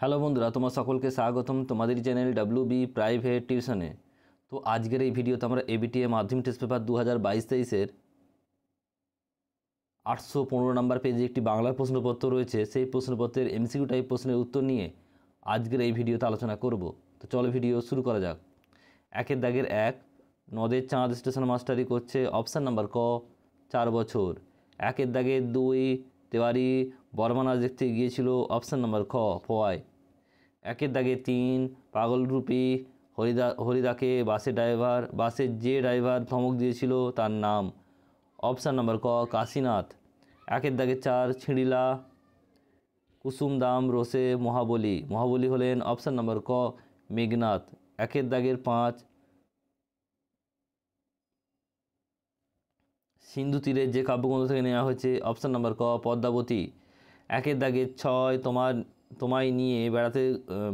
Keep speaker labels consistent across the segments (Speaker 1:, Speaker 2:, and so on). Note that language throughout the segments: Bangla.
Speaker 1: হ্যালো বন্ধুরা তোমার সকলকে স্বাগতম তোমাদের চ্যানেল ডাব্লিউ বি প্রাইভেট টিউশনে তো আজকের এই ভিডিওতে আমরা এবিটিএ মাধ্যমিক টেস্ট পেপার দু হাজার বাইশ তেইশের আটশো পনেরো নম্বর পেজে একটি বাংলার প্রশ্নপত্র রয়েছে সেই প্রশ্নপত্রের এমসিকিউ টাইপ প্রশ্নের উত্তর নিয়ে আজকের এই ভিডিওতে আলোচনা করব তো চলো ভিডিও শুরু করা যাক একের দাগের এক নদের চাঁদ স্টেশন মাস্টারি করছে অপশান নাম্বার ক চার বছর একের দাগের দুই তেওয়ারি বর্মানা দেখতে গিয়েছিল অপশান নাম্বার খ ফোয়ায় একের দাগে তিন পাগলরূপী হরিদা হরিদাকে বাসের ড্রাইভার বাসের যে ড্রাইভার ধমক দিয়েছিল তার নাম অপশান নাম্বার ক কাশীনাথ একের দাগে চার ছিঁড়িলা কুসুম দাম রোসে মহাবলী মহাবলী হলেন অপশান নাম্বার ক মেঘনাথ একের দাগের পাঁচ সিন্ধু তীরে যে কাব্যগ্রন্থ থেকে নেওয়া হয়েছে অপশান নাম্বার ক পদ্মাবতী একের দাগে ছয় তোমার তোমায় নিয়ে বেড়াতে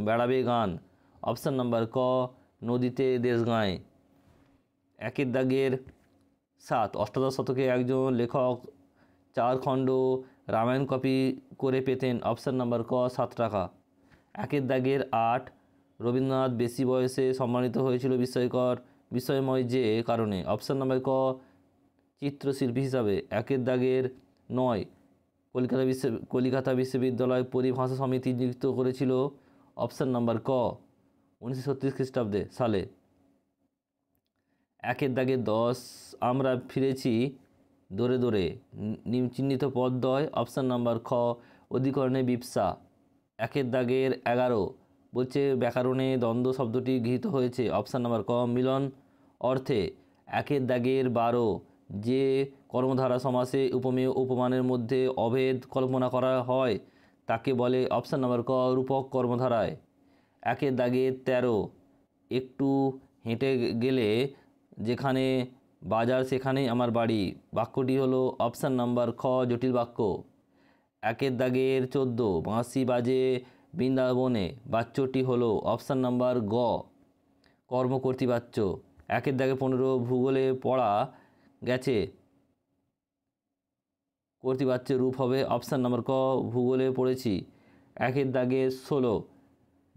Speaker 1: বেড়াবে গান অপশান নাম্বার ক নদীতে দেশ গায় একের দাগের সাত অষ্টাদশ শতকে একজন লেখক চার খণ্ড রামায়ণ কপি করে পেতেন অপশান নাম্বার ক সাত টাকা একের দাগের আট রবীন্দ্রনাথ বেশি বয়সে সম্মানিত হয়েছিল বিস্ময়কর বিস্ময়ময় যে কারণে অপশান নাম্বার ক চিত্রশিল্পী হিসাবে একের দাগের নয় কলকাতা বিশ্ব কলিকাতা বিশ্ববিদ্যালয় পরিভাষা সমিতি নিযুক্ত করেছিল অপশান নাম্বার ক উনিশশো ছত্রিশ খ্রিস্টাব্দে সালে একের দাগে দশ আমরা ফিরেছি দরে দরে চিহ্নিত পদদ্বয় অপশান নাম্বার খ অধিকরণে বিপসা একের দাগের এগারো বলছে ব্যাকরণে দ্বন্দ্ব শব্দটি গৃহীত হয়েছে অপশান নাম্বার ক মিলন অর্থে একের দাগের বারো যে কর্মধারা সমাসে উপমেয় উপমানের মধ্যে অভেদ কল্পনা করা হয় তাকে বলে অপশান নাম্বার ক রূপক কর্মধারায় একের দাগে তেরো একটু হেঁটে গেলে যেখানে বাজার সেখানেই আমার বাড়ি বাক্যটি হলো অপশান নাম্বার খ জটিল বাক্য একের দাগের চোদ্দ বাঁশি বাজে বৃন্দাবনে বাচ্চটি হলো অপশান নাম্বার গ কর্মকর্তী বাচ্চ একের দাগে পনেরো ভূগোলে পড়া গেছে কর্তৃবাচ্যের রূপ হবে অপশান নম্বর ক ভূগোলে পড়েছি একের দাগে ষোলো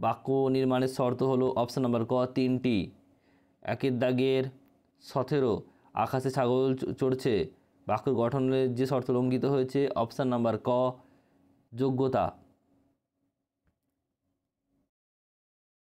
Speaker 1: বাক্য নির্মাণের শর্ত হলো অপশান নম্বর ক তিনটি একের দাগের সতেরো আকাশে ছাগল চড়ছে বাক্যের গঠনের যে শর্ত লঙ্ঘিত হয়েছে অপশান নাম্বার ক যোগ্যতা